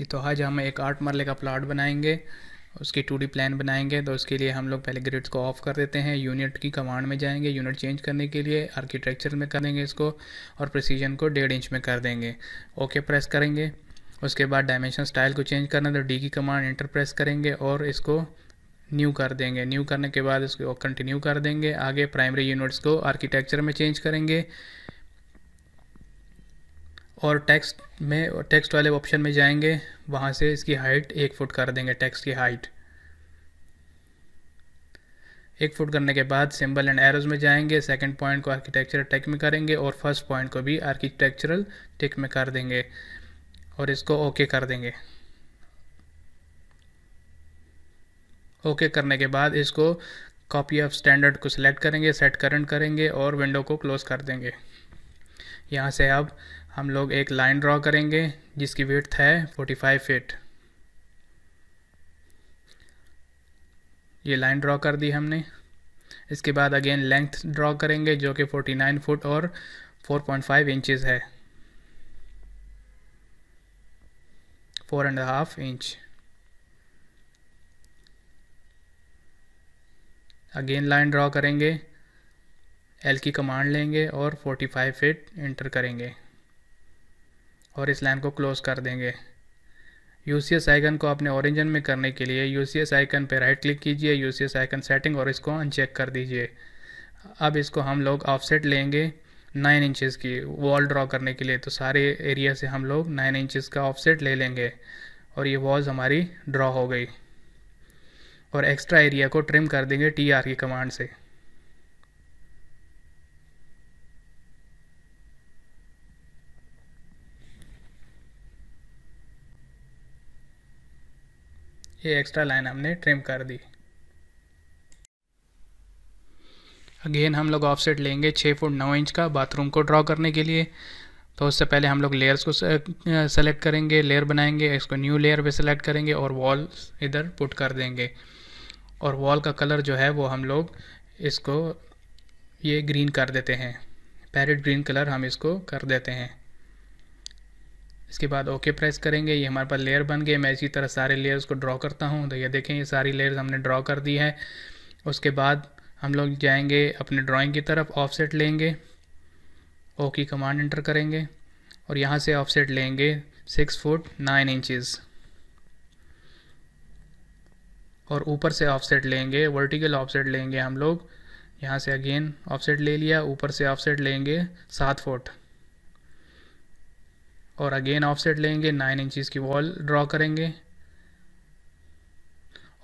ये तो आज हम एक आठ मरले का प्लाट बनाएंगे उसकी टू प्लान बनाएंगे तो उसके लिए हम लोग पहले ग्रिड्स को ऑफ कर देते हैं यूनिट की कमांड में जाएंगे यूनिट चेंज करने के लिए आर्किटेक्चर में कर देंगे इसको और प्रोसीजन को डेढ़ इंच में कर देंगे ओके प्रेस करेंगे उसके बाद डायमेंशन स्टाइल को चेंज करना तो डी की कमांड इंटर प्रेस करेंगे और इसको न्यू कर देंगे न्यू करने के बाद इसको कंटिन्यू कर देंगे आगे प्राइमरी यूनिट्स को आर्किटेक्चर में चेंज करेंगे और टेक्स्ट में टेक्स्ट वाले ऑप्शन में जाएंगे वहाँ से इसकी हाइट एक फुट कर देंगे टेक्स्ट की हाइट एक फुट करने के बाद सिंबल एंड एरोज में जाएंगे सेकंड पॉइंट को आर्किटेक्चरल टेक में करेंगे और फर्स्ट पॉइंट को भी आर्किटेक्चरल टेक में कर देंगे और इसको ओके okay कर देंगे ओके okay करने के बाद इसको कॉपी ऑफ स्टैंडर्ड को सिलेक्ट करेंगे सेट करंट करेंगे और विंडो को क्लोज कर देंगे यहाँ से आप हम लोग एक लाइन ड्रॉ करेंगे जिसकी विथ है 45 फिट ये लाइन ड्रॉ कर दी हमने इसके बाद अगेन लेंथ ड्रॉ करेंगे जो कि 49 फुट और 4.5 इंचेस है four and half inch again line draw करेंगे एल की कमांड लेंगे और 45 फिट इंटर करेंगे और इस लाइन को क्लोज़ कर देंगे यू सी एस आइकन को अपने ओरिजिन में करने के लिए यू सी एस आइकन पर राइट क्लिक कीजिए U C S icon setting और इसको अनचेक कर दीजिए अब इसको हम लोग ऑफसेट लेंगे नाइन इंचज़ की वॉल ड्रॉ करने के लिए तो सारे एरिया से हम लोग नाइन इंचज़ का ऑफसेट ले लेंगे और ये वॉल्स हमारी ड्रॉ हो गई और एक्स्ट्रा एरिया को ट्रिम कर देंगे टी आर की कमांड से ये एक्स्ट्रा लाइन हमने ट्रिम कर दी अगेन हम लोग ऑफसेट लेंगे छः फुट नौ इंच का बाथरूम को ड्रॉ करने के लिए तो उससे पहले हम लोग लेयर्स को सेलेक्ट करेंगे लेयर बनाएंगे इसको न्यू लेयर पे सेलेक्ट करेंगे और वॉल इधर पुट कर देंगे और वॉल का कलर जो है वो हम लोग इसको ये ग्रीन कर देते हैं पैरेट ग्रीन कलर हम इसको कर देते हैं इसके बाद ओके प्रेस करेंगे ये हमारे पास लेयर बन गए मैं इसी तरह सारे लेयर्स को ड्रॉ करता हूँ तो ये देखें ये सारी लेयर्स हमने ड्रॉ कर दी है उसके बाद हम लोग जाएंगे अपने ड्राइंग की तरफ ऑफसेट लेंगे ओ की कमांड इंटर करेंगे और यहाँ से ऑफसेट लेंगे सिक्स फुट नाइन इंचज़ और ऊपर से ऑफसेट लेंगे वर्टिकल ऑफसेट लेंगे हम लोग यहाँ से अगेन ऑफसेट ले लिया ऊपर से ऑफसेट लेंगे सात फुट और अगेन ऑफसेट लेंगे नाइन इंचज़ की वॉल ड्रॉ करेंगे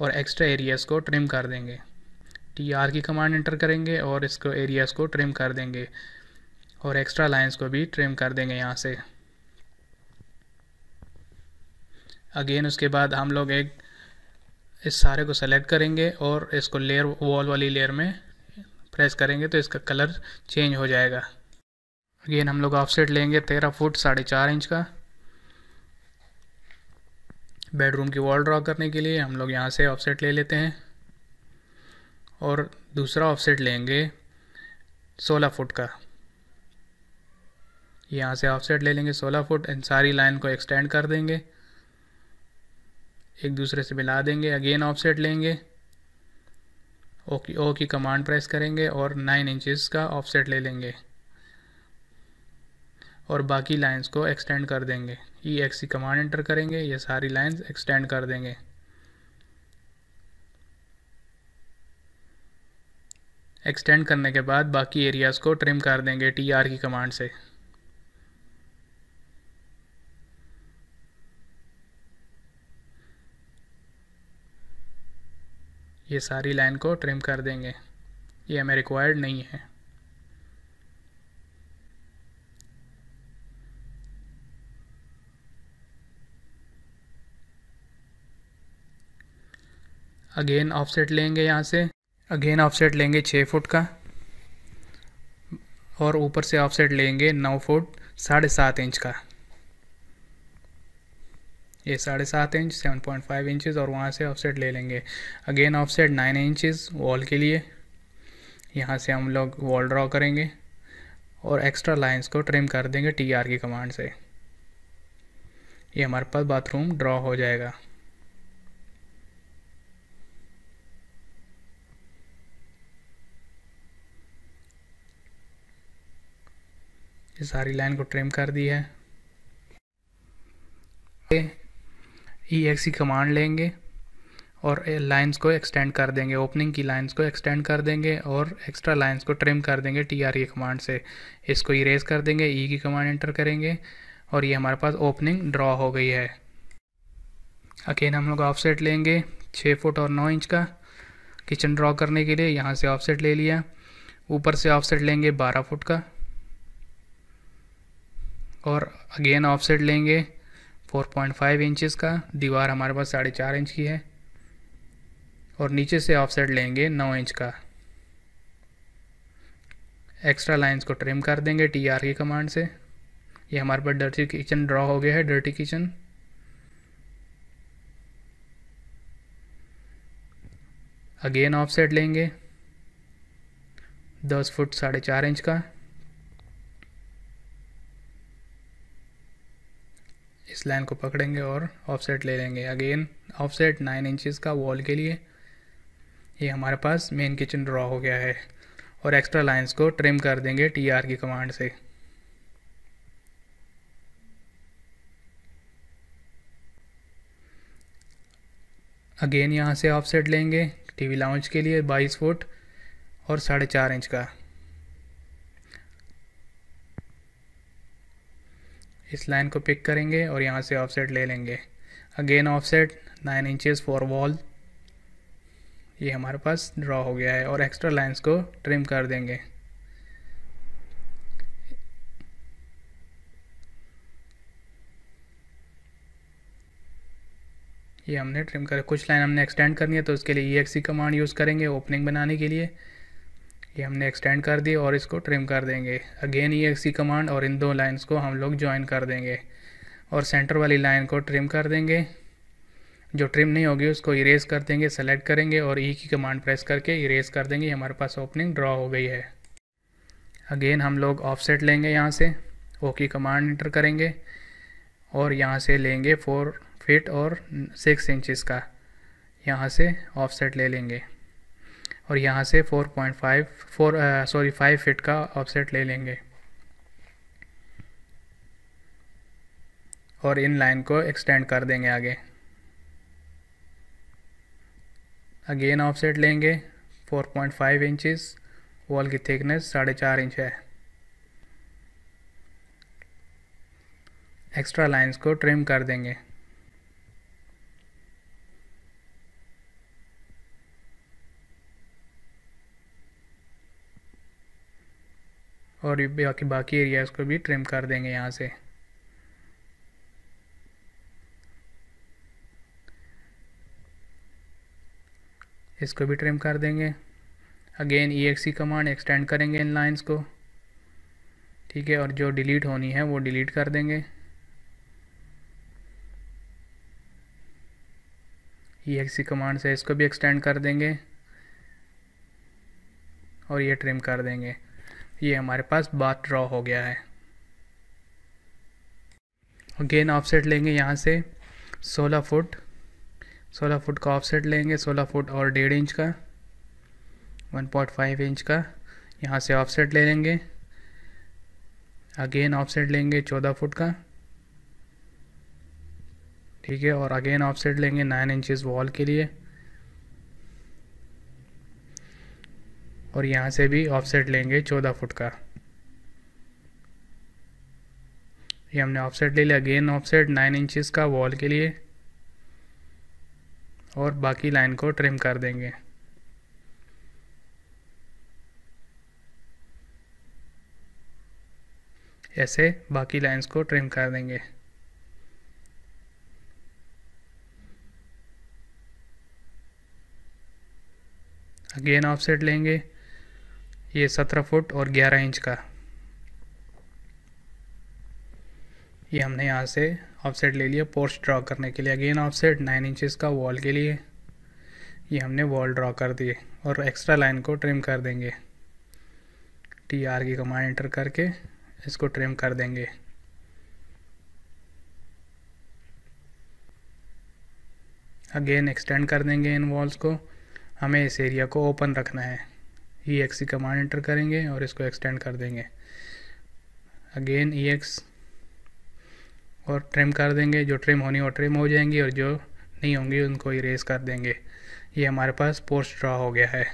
और एक्स्ट्रा एरियाज़ को ट्रिम कर देंगे टी आर की कमांड एंटर करेंगे और इसको एरियाज़ को ट्रिम कर देंगे और एक्स्ट्रा लाइंस को भी ट्रिम कर देंगे यहाँ से अगेन उसके बाद हम लोग एक इस सारे को सेलेक्ट करेंगे और इसको लेयर वॉल वाली लेयर में प्रेस करेंगे तो इसका कलर चेंज हो जाएगा अगेन हम लोग ऑफसेट लेंगे तेरह फुट साढ़े चार इंच का बेडरूम की वॉल ड्रॉ करने के लिए हम लोग यहाँ से ऑफसेट ले लेते हैं और दूसरा ऑफसेट लेंगे सोलह फुट का यहाँ से ऑफसेट ले लेंगे सोलह फुट इन सारी लाइन को एक्सटेंड कर देंगे एक दूसरे से मिला देंगे अगेन ऑफसेट लेंगे ओ की ओ की कमांड प्रेस करेंगे और नाइन इंचज़ का ऑफसेट ले लेंगे और बाकी लाइंस को एक्सटेंड कर देंगे ई एक्स सी कमांड एंटर करेंगे ये सारी लाइंस एक्सटेंड कर देंगे एक्सटेंड करने के बाद बाकी एरियाज़ को ट्रिम कर देंगे टी आर की कमांड से ये सारी लाइन को ट्रिम कर देंगे ये हमें रिक्वायर्ड नहीं है अगेन ऑफसेट लेंगे यहाँ से अगेन ऑफसेट लेंगे छः फुट का और ऊपर से ऑफसेट लेंगे नौ फुट साढ़े सात इंच का ये साढ़े सात inch seven point five inches और वहाँ से ऑफसेट ले लेंगे again offset nine inches wall के लिए यहाँ से हम लोग वॉल ड्रॉ करेंगे और एक्स्ट्रा लाइंस को ट्रिम कर देंगे टी आर की कमांड से ये हमारे पास बाथरूम ड्रॉ हो जाएगा ये सारी लाइन को ट्रिम कर दी है ई एक्स की कमांड लेंगे और लाइंस को एक्सटेंड कर देंगे ओपनिंग की लाइंस को एक्सटेंड कर देंगे और एक्स्ट्रा लाइंस को ट्रिम कर देंगे टी आर ई कमांड से इसको इरेज कर देंगे ई e की कमांड एंटर करेंगे और ये हमारे पास ओपनिंग ड्रॉ हो गई है अकेन हम लोग ऑफसेट लेंगे छः फुट और नौ इंच का किचन ड्रॉ करने के लिए यहाँ से ऑफसेट ले लिया ऊपर से ऑफसेट लेंगे बारह फुट का और अगेन ऑफसेट लेंगे 4.5 इंचेस का दीवार हमारे पास साढ़े चार इंच की है और नीचे से ऑफसेट लेंगे 9 इंच का एक्स्ट्रा लाइंस को ट्रिम कर देंगे टी आर की कमांड से ये हमारे पास डर्टी किचन ड्रॉ हो गया है डर्टी किचन अगेन ऑफसेट लेंगे दस फुट साढ़े चार इंच का इस लाइन को पकड़ेंगे और ऑफसेट ले लेंगे अगेन ऑफसेट नाइन इंचज़ का वॉल के लिए ये हमारे पास मेन किचन ड्रॉ हो गया है और एक्स्ट्रा लाइंस को ट्रिम कर देंगे टी आर की कमांड से अगेन यहाँ से ऑफसेट लेंगे टीवी लाउंज के लिए 22 फुट और साढ़े चार इंच का इस लाइन को पिक करेंगे और यहाँ से ऑफसेट ले लेंगे again offset nine inches for wall ये हमारे पास ड्रॉ हो गया है और एक्स्ट्रा लाइंस को ट्रिम कर देंगे ये हमने ट्रिम कर कुछ लाइन हमने एक्सटेंड करनी है तो उसके लिए ई कमांड यूज़ करेंगे ओपनिंग बनाने के लिए ये हमने एक्सटेंड कर दी और इसको ट्रिम कर देंगे अगेन ये एक्सी कमांड और इन दो लाइंस को हम लोग ज्वाइन कर देंगे और सेंटर वाली लाइन को ट्रिम कर देंगे जो ट्रिम नहीं होगी उसको इरेज कर देंगे सेलेक्ट करेंगे और ई e की कमांड प्रेस करके इरेज कर देंगे हमारे पास ओपनिंग ड्रॉ हो गई है अगेन हम लोग ऑफसेट लेंगे यहाँ से ओ की कमांड इंटर करेंगे और यहाँ से लेंगे फोर फिट और सिक्स इंचज़ का यहाँ से ऑफसेट ले लेंगे और यहाँ से 4.5 point five four sorry five feet का ऑफसेट ले लेंगे और इन लाइन को एक्सटेंड कर देंगे आगे अगेन ऑफसेट लेंगे 4.5 पॉइंट फाइव इंचज़ वॉल की थिकनेस साढ़े चार इंच है एक्स्ट्रा लाइंस को ट्रिम कर देंगे और बाकी बाकी एरियाज़ को भी ट्रिम कर देंगे यहाँ से इसको भी ट्रिम कर देंगे अगेन ई कमांड एक्सटेंड करेंगे इन लाइन्स को ठीक है और जो डिलीट होनी है वो डिलीट कर देंगे ई कमांड से इसको भी एक्सटेंड कर देंगे और ये ट्रिम कर देंगे ये हमारे पास बात ड्रॉ हो गया है गेन ऑफसेट लेंगे यहाँ से 16 फुट 16 फुट का ऑफसेट लेंगे 16 फुट और डेढ़ इंच का 1.5 इंच का यहाँ से ऑफसेट ले लेंगे अगेन ऑफसेट लेंगे 14 फुट का ठीक है और अगेन ऑफसेट लेंगे 9 इंचेस वॉल के लिए और यहाँ से भी ऑफसेट लेंगे चौदह फुट का ये हमने ऑफसेट ले लिया अगेन ऑफसेट नाइन इंचेस का वॉल के लिए और बाकी लाइन को ट्रिम कर देंगे ऐसे बाकी लाइंस को ट्रिम कर देंगे अगेन ऑफसेट लेंगे ये सत्रह फुट और ग्यारह इंच का ये हमने यहाँ से ऑफसेट ले लिया पोर्च ड्रा करने के लिए अगेन ऑफसेट नाइन इंचेस का वॉल के लिए ये हमने वॉल ड्रा कर दिए और एक्स्ट्रा लाइन को ट्रिम कर देंगे टी आर की कमांड एंटर करके इसको ट्रिम कर देंगे अगेन एक्सटेंड कर देंगे इन वॉल्स को हमें इस एरिया को ओपन रखना है ई एक्स की कमांड एंटर करेंगे और इसको एक्सटेंड कर देंगे अगेन ई एक्स और ट्रिम कर देंगे जो ट्रिम होनी हो ट्रिम हो जाएंगी और जो नहीं होंगी उनको इरेज कर देंगे ये हमारे पास पोस्ट ड्रा हो गया है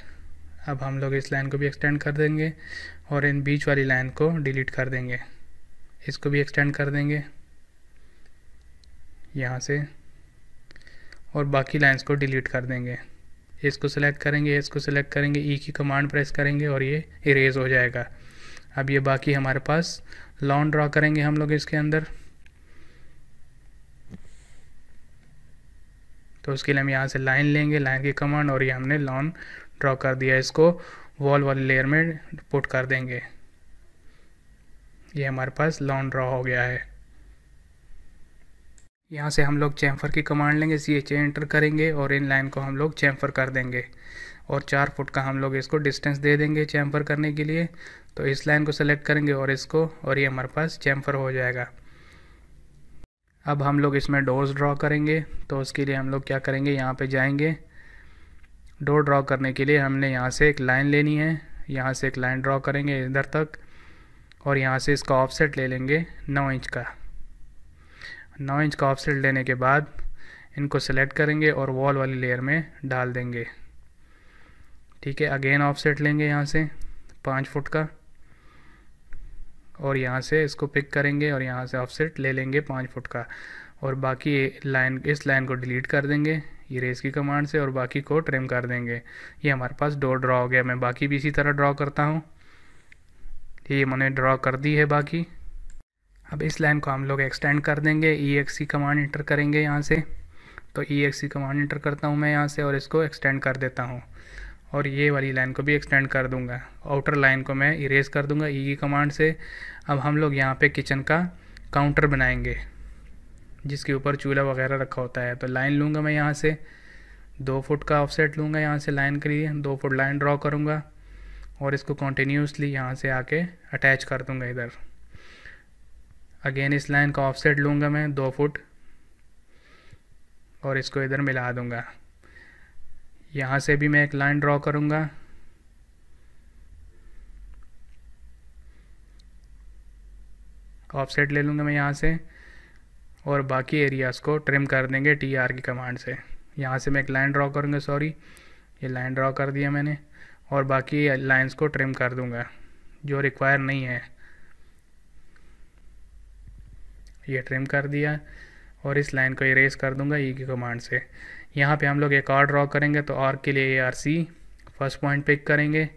अब हम लोग इस लाइन को भी एक्सटेंड कर देंगे और इन बीच वाली लाइन को डिलीट कर देंगे इसको भी एक्सटेंड कर देंगे यहाँ से और बाकी लाइंस को डिलीट कर देंगे इसको सेलेक्ट करेंगे इसको सेलेक्ट करेंगे ई e की कमांड प्रेस करेंगे और ये इरेज हो जाएगा अब ये बाकी हमारे पास लॉन ड्रा करेंगे हम लोग इसके अंदर तो उसके लिए हम यहाँ से लाइन लेंगे लाइन की कमांड और ये हमने लॉन ड्रा कर दिया इसको वॉल वाली लेयर में पुट कर देंगे ये हमारे पास लॉन ड्रा हो गया है यहाँ से हम लोग चैम्फर की कमांड लेंगे सी एच एंटर करेंगे और इन लाइन को हम लोग चैम्फर कर देंगे और चार फुट का हम लोग इसको डिस्टेंस दे देंगे चैम्फर करने के लिए तो इस लाइन को सेलेक्ट करेंगे और इसको और ये हमारे पास चैम्फर हो जाएगा अब हम लोग इसमें डोर्स ड्रॉ करेंगे तो उसके लिए हम लोग क्या करेंगे यहाँ पे जाएंगे डोर ड्रॉ करने के लिए हमने यहाँ से एक लाइन लेनी है यहाँ से एक लाइन ड्रॉ करेंगे इधर तक और यहाँ से इसका ऑफसेट ले लेंगे नौ इंच का नौ इंच का ऑफसेट लेने के बाद इनको सेलेक्ट करेंगे और वॉल वाली लेयर में डाल देंगे ठीक है अगेन ऑफसेट लेंगे यहाँ से पाँच फुट का और यहाँ से इसको पिक करेंगे और यहाँ से ऑफसेट ले लेंगे पाँच फुट का और बाकी लाइन इस लाइन को डिलीट कर देंगे ये रेस की कमांड से और बाकी को ट्रिम कर देंगे ये हमारे पास डोर ड्रॉ हो गया मैं बाकी भी इसी तरह ड्रॉ करता हूँ ये मैंने ड्रॉ कर दी है बाकी अब इस लाइन को हम लोग एक्सटेंड कर देंगे ई एक्स सी कमांड इंटर करेंगे यहाँ से तो ई एक्स सी कमांड इंटर करता हूँ मैं यहाँ से और इसको एक्सटेंड कर देता हूँ और ये वाली लाइन को भी एक्सटेंड कर दूंगा आउटर लाइन को मैं इरेज कर दूंगा ई की कमांड से अब हम लोग यहाँ पे किचन का काउंटर बनाएंगे जिसके ऊपर चूल्हा वगैरह रखा होता है तो लाइन लूँगा मैं यहाँ से दो फुट का ऑफसेट लूँगा यहाँ से लाइन के लिए दो फुट लाइन ड्रॉ करूँगा और इसको कॉन्टीन्यूसली यहाँ से आके अटैच कर दूँगा इधर अगेन इस लाइन का ऑफसेट लूँगा मैं दो फुट और इसको इधर मिला दूँगा यहाँ से भी मैं एक लाइन ड्रॉ करूँगा ऑफसेट ले लूँगा मैं यहाँ से और बाकी एरियाज़ को ट्रिम कर देंगे टी आर की कमांड से यहाँ से मैं एक लाइन ड्रॉ करूँगा सॉरी ये लाइन ड्रॉ कर दिया मैंने और बाकी लाइंस को ट्रिम कर दूँगा जो रिक्वायर नहीं है ये ट्रिम कर दिया और इस लाइन को इरेज कर दूंगा ई e की कमांड से यहाँ पे हम लोग एक आर ड्रॉ करेंगे तो आर के लिए A R C first point pick करेंगे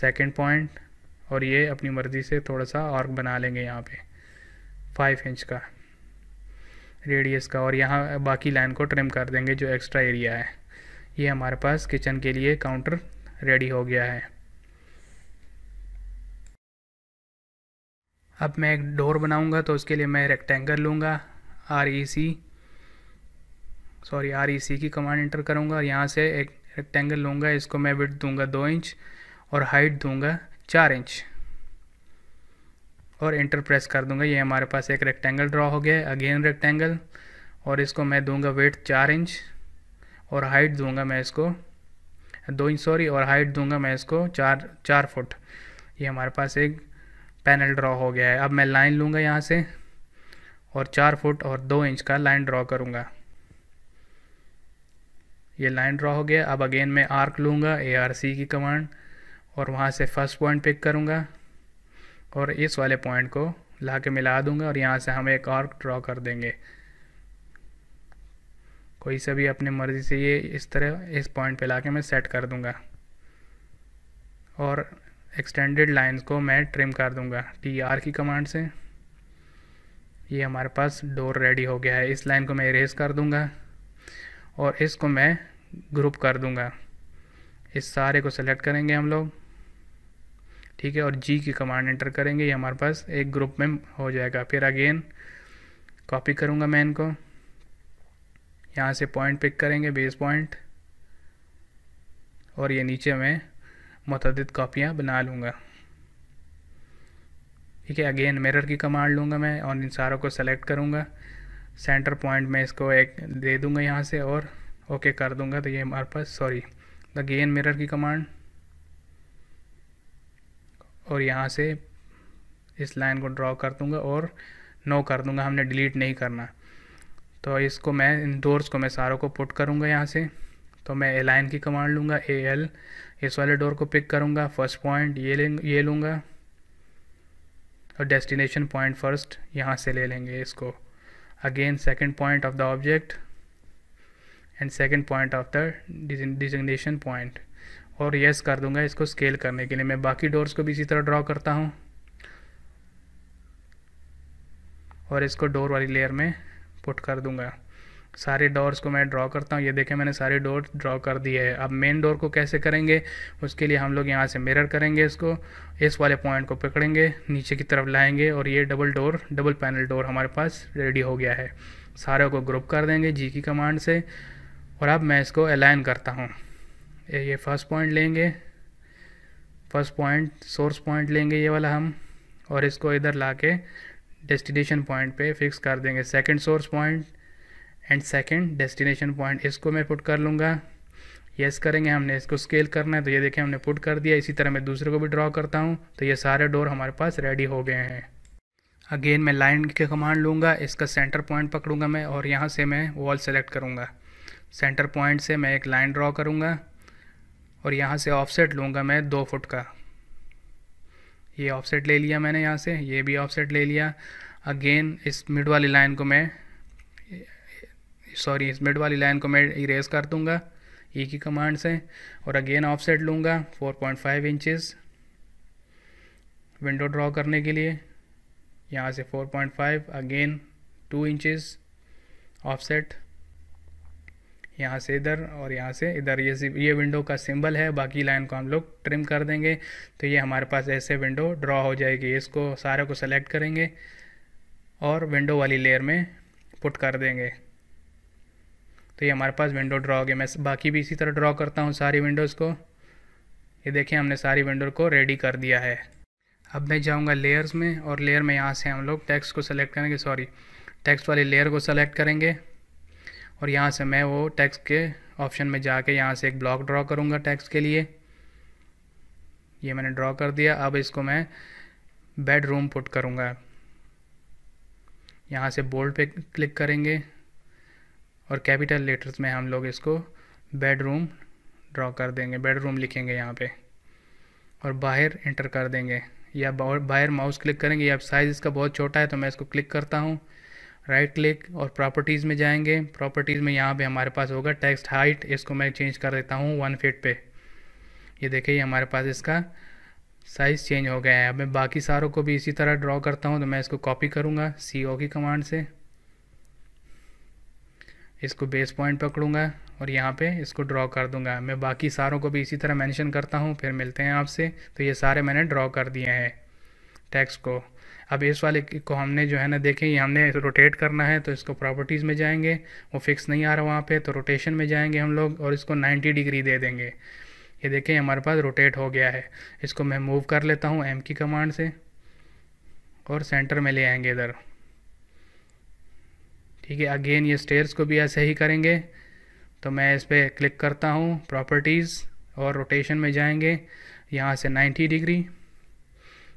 सेकंड पॉइंट और ये अपनी मर्ज़ी से थोड़ा सा आर्क बना लेंगे यहाँ पे फाइव इंच का रेडियस का और यहाँ बाकी लाइन को ट्रिम कर देंगे जो एक्स्ट्रा एरिया है ये हमारे पास किचन के लिए काउंटर रेडी हो गया है अब मैं एक डोर बनाऊंगा तो उसके लिए मैं रेक्टेंगल लूँगा R E C sorry R E C की कमांड एंटर करूँगा और यहाँ से एक रेक्टेंगल लूँगा इसको मैं विथ दूंगा दो इंच और हाइट दूंगा चार इंच और इंटर प्रेस कर दूंगा ये हमारे पास एक रेक्टेंगल ड्रा हो गया अगेन रेक्टेंगल और इसको मैं दूंगा वेट चार इंच और हाइट दूंगा मैं इसको दो इंच सॉरी और हाइट दूंगा मैं इसको चार चार फुट ये हमारे पास एक पैनल ड्रॉ हो गया है अब मैं लाइन लूँगा यहाँ से और चार फुट और दो इंच का लाइन ड्रॉ करूँगा ये लाइन ड्रॉ हो गया अब अगेन मैं आर्क लूँगा ए आर सी की कमांड और वहाँ से फर्स्ट पॉइंट पिक करूँगा और इस वाले पॉइंट को ला के मिला दूँगा और यहाँ से हम एक आर्क ड्रॉ कर देंगे कोई सा भी अपनी मर्ज़ी से ये इस तरह इस पॉइंट पे ला के मैं सेट कर दूँगा और एक्सटेंडेड लाइंस को मैं ट्रिम कर दूंगा टी आर की कमांड से ये हमारे पास डोर रेडी हो गया है इस लाइन को मैं इरेज कर दूंगा और इसको मैं ग्रुप कर दूंगा इस सारे को सेलेक्ट करेंगे हम लोग ठीक है और जी की कमांड एंटर करेंगे ये हमारे पास एक ग्रुप में हो जाएगा फिर अगेन कॉपी करूँगा मैं इनको यहाँ से पॉइंट पिक करेंगे बेस पॉइंट और ये नीचे में मतद कापियाँ बना लूँगा ठीक है अगेन मिरर की कमांड लूँगा मैं और इन सारों को सेलेक्ट करूँगा सेंटर पॉइंट में इसको एक दे दूँगा यहाँ से और ओके कर दूँगा तो ये हमारे पास सॉरी द मिरर की कमांड और यहाँ से इस लाइन को ड्रॉ कर दूँगा और नो कर दूँगा हमने डिलीट नहीं करना तो इसको मैं इन डोर्स को मैं सारों को पुट करूँगा यहाँ से तो मैं एलाइन की कमांड लूँगा ए एल इस वाले डोर को पिक करूँगा फर्स्ट पॉइंट ये ये लूँगा और डेस्टिनेशन पॉइंट फर्स्ट यहाँ से ले लेंगे इसको again second point of the object and second point of the designation point और यस yes कर दूंगा इसको स्केल करने के लिए मैं बाकी डोर्स को भी इसी तरह ड्रॉ करता हूँ और इसको डोर वाली लेयर में पुट कर दूंगा सारे डोर्स को मैं ड्रॉ करता हूँ ये देखें मैंने सारे डोर ड्रॉ कर दिए है अब मेन डोर को कैसे करेंगे उसके लिए हम लोग यहाँ से मिरर करेंगे इसको इस वाले पॉइंट को पकड़ेंगे नीचे की तरफ लाएंगे और ये double door double panel door हमारे पास रेडी हो गया है सारे को ग्रुप कर देंगे जी की कमांड से और अब मैं इसको अलाइन करता हूँ ये फर्स्ट पॉइंट लेंगे फर्स्ट पॉइंट सोर्स पॉइंट लेंगे ये वाला हम और इसको इधर ला के डेस्टिनेशन पॉइंट पे फिक्स कर देंगे second source point and second destination point इसको मैं पुट कर लूँगा येस yes करेंगे हमने इसको स्केल करना है तो ये देखें हमने पुट कर दिया इसी तरह मैं दूसरे को भी ड्रॉ करता हूँ तो ये सारे डोर हमारे पास रेडी हो गए हैं अगेन मैं लाइन के कमांड लूँगा इसका सेंटर पॉइंट पकड़ूंगा मैं और यहाँ से मैं वॉल सेलेक्ट करूँगा सेंटर पॉइंट से मैं एक लाइन ड्रॉ करूँगा और यहाँ से ऑफसेट लूँगा मैं दो फुट का ये ऑफसेट ले लिया मैंने यहाँ से ये भी ऑफसेट ले लिया अगेन इस मिड वाली लाइन को मैं सॉरी इस मिड वाली लाइन को मैं इरेज कर दूंगा ई e की कमांड से और अगेन ऑफसेट लूँगा 4.5 पॉइंट इंचज़ विंडो ड्रॉ करने के लिए यहाँ से 4.5 अगेन 2 इंचेस ऑफसेट यहाँ से इधर और यहाँ से इधर ये ये विंडो का सिंबल है बाकी लाइन को हम लोग ट्रिम कर देंगे तो ये हमारे पास ऐसे विंडो ड्रॉ हो जाएगी इसको सारे को सेलेक्ट करेंगे और विंडो वाली लेयर में पुट कर देंगे तो ये हमारे पास विंडो ड्रा हो गया मैं बाकी भी इसी तरह ड्रा करता हूँ सारी विंडोज़ को ये देखें हमने सारी विंडो को रेडी कर दिया है अब मैं जाऊँगा लेयर्स में और लेयर में यहाँ से हम लोग टेक्स्ट को सेलेक्ट करेंगे सॉरी टेक्स्ट वाली लेयर को सेलेक्ट करेंगे और यहाँ से मैं वो टेक्स्ट के ऑप्शन में जाके यहाँ से एक ब्लॉक ड्रॉ करूँगा टेक्स्ट के लिए ये मैंने ड्रॉ कर दिया अब इसको मैं बेडरूम पुट करूँगा यहाँ से बोल्ड पे क्लिक करेंगे और कैपिटल लेटर्स में हम लोग इसको बेडरूम ड्रॉ कर देंगे बेडरूम लिखेंगे यहाँ पे और बाहर इंटर कर देंगे या बाहर माउस क्लिक करेंगे या साइज़ इसका बहुत छोटा है तो मैं इसको क्लिक करता हूँ राइट क्लिक और प्रॉपर्टीज़ में जाएंगे प्रॉपर्टीज़ में यहाँ पे हमारे पास होगा टेक्स्ट हाइट इसको मैं चेंज कर देता हूँ वन फिट पे ये देखिए हमारे पास इसका साइज़ चेंज हो गया है अब मैं बाकी सारों को भी इसी तरह ड्रॉ करता हूँ तो मैं इसको कॉपी करूँगा सी की कमांड से इसको बेस पॉइंट पकड़ूंगा और यहाँ पे इसको ड्रॉ कर दूंगा मैं बाकी सारों को भी इसी तरह मेंशन करता हूँ फिर मिलते हैं आपसे तो ये सारे मैंने ड्रॉ कर दिए हैं टेक्स्ट को अब इस वाले को हमने जो है ना देखें ये हमने रोटेट करना है तो इसको प्रॉपर्टीज़ में जाएंगे वो फिक्स नहीं आ रहा वहाँ पे तो रोटेशन में जाएंगे हम लोग और इसको 90 डिग्री दे देंगे ये देखें हमारे पास रोटेट हो गया है इसको मैं मूव कर लेता हूँ एम की कमांड से और सेंटर में ले आएंगे इधर ठीक है अगेन ये स्टेयर्स को भी ऐसे ही करेंगे तो मैं इस पर क्लिक करता हूँ प्रॉपर्टीज़ और रोटेशन में जाएंगे यहाँ से 90 डिग्री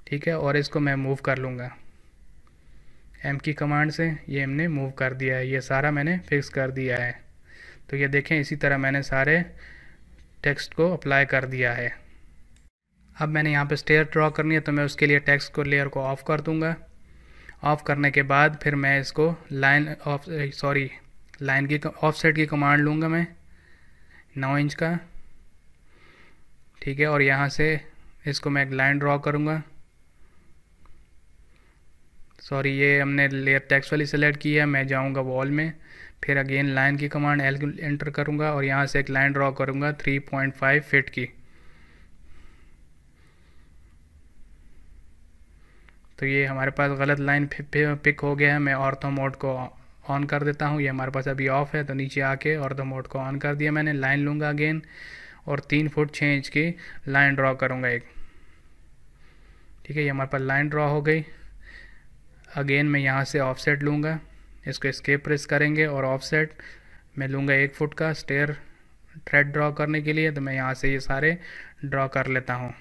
ठीक है और इसको मैं मूव कर लूँगा एम की कमांड से ये हमने मूव कर दिया है ये सारा मैंने फिक्स कर दिया है तो ये देखें इसी तरह मैंने सारे टेक्स्ट को अप्लाई कर दिया है अब मैंने यहाँ पे स्टेयर ड्रॉ करनी है तो मैं उसके लिए टेक्स्ट को लेयर को ऑफ़ कर दूँगा ऑफ करने के बाद फिर मैं इसको लाइन ऑफ सॉरी लाइन की ऑफ सेट की कमांड लूँगा मैं नौ इंच का ठीक है और यहाँ से इसको मैं एक लाइन ड्रॉ करूँगा सॉरी ये हमने लेयर टेक्स्ट वाली सेलेक्ट की है मैं जाऊँगा वॉल में फिर अगेन लाइन की कमांड एल एंटर करूँगा और यहाँ से एक लाइन ड्रॉ करूँगा 3.5 फिट की तो ये हमारे पास गलत लाइन पिक हो गया है मैं ऑर्थो तो मोड को ऑन कर देता हूँ ये हमारे पास अभी ऑफ़ है तो नीचे आके ऑर्थो तो मोड को ऑन कर दिया मैंने लाइन लूँगा अगेन और तीन फुट छः इंच की लाइन ड्रॉ करूँगा एक ठीक है ये हमारे पास लाइन ड्रॉ हो गई अगेन मैं यहाँ से ऑफसेट लूँगा इसको स्केप प्रेस करेंगे और ऑफसेट मैं लूँगा एक फुट का स्टेयर थ्रेड ड्रॉ करने के लिए तो मैं यहाँ से ये सारे ड्रॉ कर लेता हूँ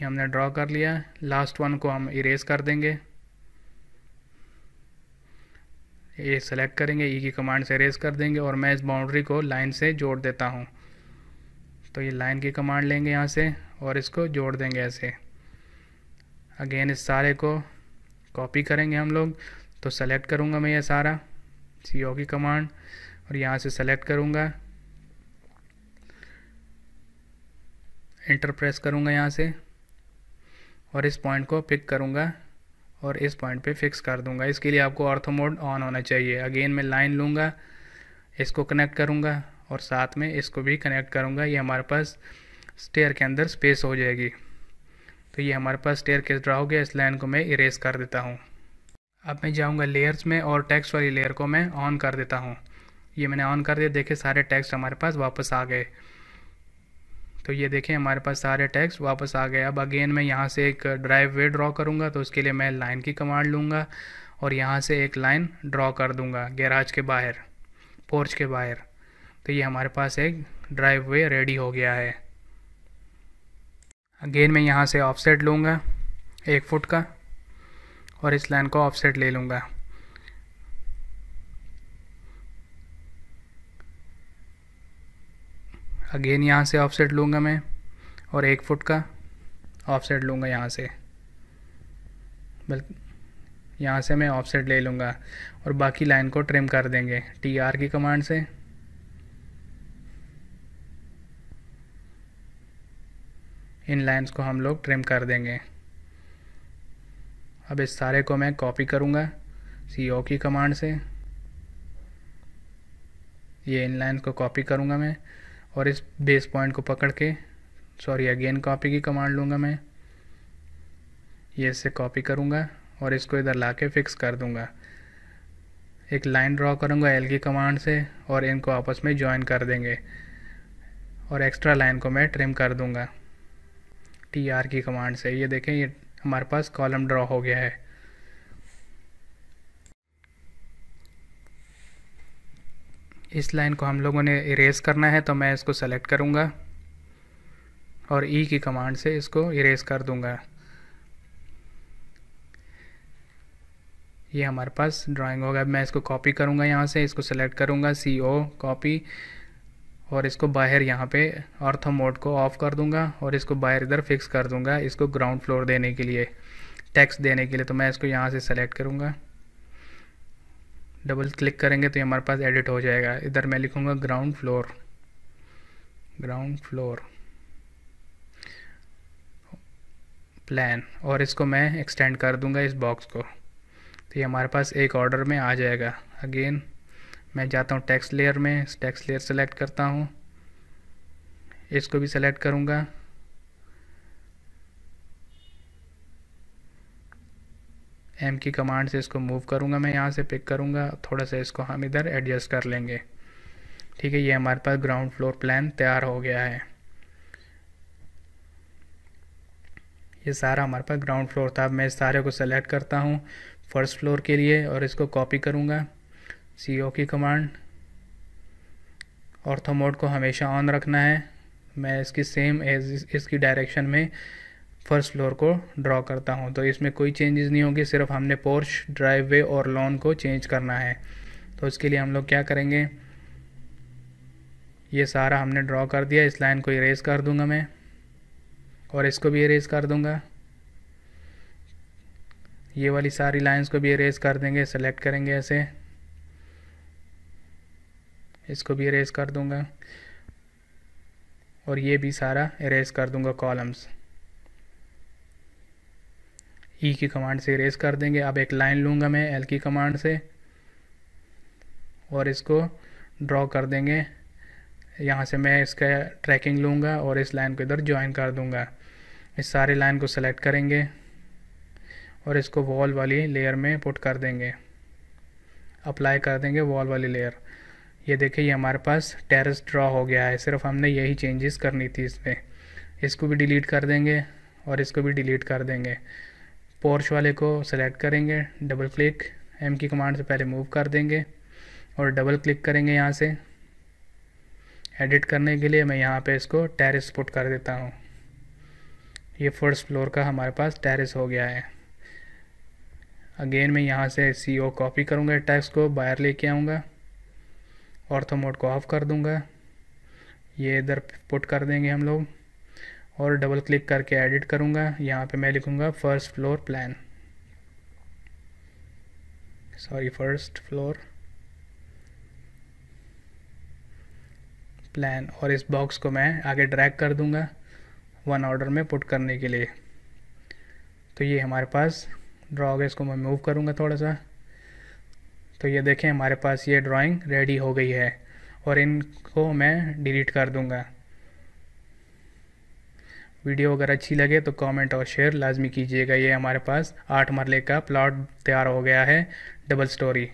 ये हमने ड्रॉ कर लिया लास्ट वन को हम इरेज कर देंगे ये सेलेक्ट करेंगे ई e की कमांड से इरेज कर देंगे और मैं इस बाउंड्री को लाइन से जोड़ देता हूँ तो ये लाइन की कमांड लेंगे यहाँ से और इसको जोड़ देंगे ऐसे अगेन इस सारे को कॉपी करेंगे हम लोग तो सेलेक्ट करूँगा मैं ये सारा सी की कमांड और यहाँ से सेलेक्ट करूँगा इंटर प्रेस करूँगा यहाँ से और इस पॉइंट को पिक करूँगा और इस पॉइंट पे फिक्स कर दूंगा इसके लिए आपको ऑर्थो मोड ऑन होना चाहिए अगेन मैं लाइन लूँगा इसको कनेक्ट करूँगा और साथ में इसको भी कनेक्ट करूँगा ये हमारे पास स्टेयर के अंदर स्पेस हो जाएगी तो ये हमारे पास स्टेयर केस ड्रा हो गया इस लाइन को मैं इरेज कर देता हूँ अब मैं जाऊँगा लेयर्स में और टेक्स्ट वाली लेयर को मैं ऑन कर देता हूँ ये मैंने ऑन कर दिया देखे सारे टेक्स्ट हमारे पास वापस आ गए तो ये देखें हमारे पास सारे टैक्स वापस आ गए अब अगेन मैं यहाँ से एक ड्राइव वे ड्रॉ करूँगा तो उसके लिए मैं लाइन की कमांड लूँगा और यहाँ से एक लाइन ड्रॉ कर दूँगा गैराज के बाहर पोर्च के बाहर तो ये हमारे पास एक ड्राइव वे रेडी हो गया है अगेन मैं यहाँ से ऑफसेट लूँगा एक फुट का और इस लाइन को ऑफसेट ले लूँगा अगेन यहाँ से ऑफसेट लूँगा मैं और एक फुट का ऑफसेट लूँगा यहाँ से बल्कि यहाँ से मैं ऑफसेट ले लूँगा और बाकी लाइन को ट्रिम कर देंगे टी आर की कमांड से इन लाइंस को हम लोग ट्रिम कर देंगे अब इस सारे को मैं कॉपी करूँगा सी ओ की कमांड से ये इन लाइन को कॉपी करूँगा मैं और इस बेस पॉइंट को पकड़ के सॉरी अगेन कॉपी की कमांड लूँगा मैं ये इससे कॉपी करूँगा और इसको इधर ला के फिक्स कर दूँगा एक लाइन ड्रॉ करूँगा एल की कमांड से और इनको आपस में ज्वाइन कर देंगे और एक्स्ट्रा लाइन को मैं ट्रिम कर दूँगा टी आर की कमांड से ये देखें ये हमारे पास कॉलम ड्रॉ हो गया है इस लाइन को हम लोगों ने इरेज करना है तो मैं इसको सेलेक्ट करूँगा और ई e की कमांड से इसको इरेज कर दूँगा ये हमारे पास ड्राइंग होगा अब मैं इसको कॉपी करूँगा यहाँ से इसको सेलेक्ट करूँगा सी ओ कॉपी और इसको बाहर यहाँ पे ऑर्थो मोड को ऑफ़ कर दूँगा और इसको बाहर इधर फिक्स कर दूँगा इसको ग्राउंड फ्लोर देने के लिए टैक्स देने के लिए तो मैं इसको यहाँ से सेलेक्ट करूँगा डबल क्लिक करेंगे तो ये हमारे पास एडिट हो जाएगा इधर मैं लिखूँगा ground floor ground floor plan और इसको मैं एक्सटेंड कर दूंगा इस बॉक्स को तो ये हमारे पास एक ऑर्डर में आ जाएगा अगेन मैं जाता हूँ टेक्स्ट लेयर में टेक्स्ट लेयर सेलेक्ट करता हूँ इसको भी सेलेक्ट करूँगा एम की कमांड से इसको मूव करूँगा मैं यहाँ से पिक करूँगा थोड़ा सा इसको हम इधर एडजस्ट कर लेंगे ठीक है ये हमारे पास ग्राउंड फ्लोर प्लान तैयार हो गया है ये सारा हमारे पास ग्राउंड फ्लोर था मैं सारे को सेलेक्ट करता हूँ फर्स्ट फ्लोर के लिए और इसको कॉपी करूँगा सी की कमांड ऑर्थो मोड को हमेशा ऑन रखना है मैं इसकी सेम एज इसकी डायरेक्शन में फर्स्ट फ्लोर को ड्रॉ करता हूँ तो इसमें कोई चेंजेस नहीं होगी सिर्फ हमने पोर्च ड्राइव वे और लॉन को चेंज करना है तो उसके लिए हम लोग क्या करेंगे ये सारा हमने ड्रॉ कर दिया इस लाइन को इरेज कर दूंगा मैं और इसको भी इरेज कर दूंगा ये वाली सारी लाइंस को भी इरेज कर देंगे सेलेक्ट करेंगे ऐसे इसको भी इरेज कर दूंगा और ये भी सारा इरेज कर दूंगा कॉलम्स ई e की कमांड से रेस कर देंगे अब एक लाइन लूँगा मैं एल की कमांड से और इसको ड्रॉ कर देंगे यहाँ से मैं इसका ट्रैकिंग लूँगा और इस लाइन को इधर ज्वाइन कर दूँगा इस सारे लाइन को सेलेक्ट करेंगे और इसको वॉल वाली लेयर में पुट कर देंगे अप्लाई कर देंगे वॉल वाली लेयर ये देखिए ये हमारे पास टेरेस ड्रॉ हो गया है सिर्फ हमने यही चेंजेस करनी थी इसमें इसको भी डिलीट कर देंगे और इसको भी डिलीट कर देंगे पोर्च वाले को सेलेक्ट करेंगे डबल क्लिक एम की कमांड से पहले मूव कर देंगे और डबल क्लिक करेंगे यहाँ से एडिट करने के लिए मैं यहाँ पे इसको टेरेस पुट कर देता हूँ ये फर्स्ट फ्लोर का हमारे पास टेरेस हो गया है अगेन मैं यहाँ से सी ओ कॉपी करूँगा टैक्स को बाहर लेके आऊँगा ऑर्थोमोड मोड को ऑफ कर दूँगा ये इधर पुट कर देंगे हम लोग और डबल क्लिक करके एडिट करूँगा यहाँ पे मैं लिखूँगा first floor plan sorry first floor plan और इस बॉक्स को मैं आगे ड्रैग कर दूँगा वन ऑर्डर में पुट करने के लिए तो ये हमारे पास ड्रा हो गया इसको मैं मूव करूँगा थोड़ा सा तो ये देखें हमारे पास ये ड्राइंग रेडी हो गई है और इनको मैं डिलीट कर दूँगा वीडियो अगर अच्छी लगे तो कमेंट और शेयर लाजमी कीजिएगा ये हमारे पास आठ मरले का प्लाट तैयार हो गया है डबल स्टोरी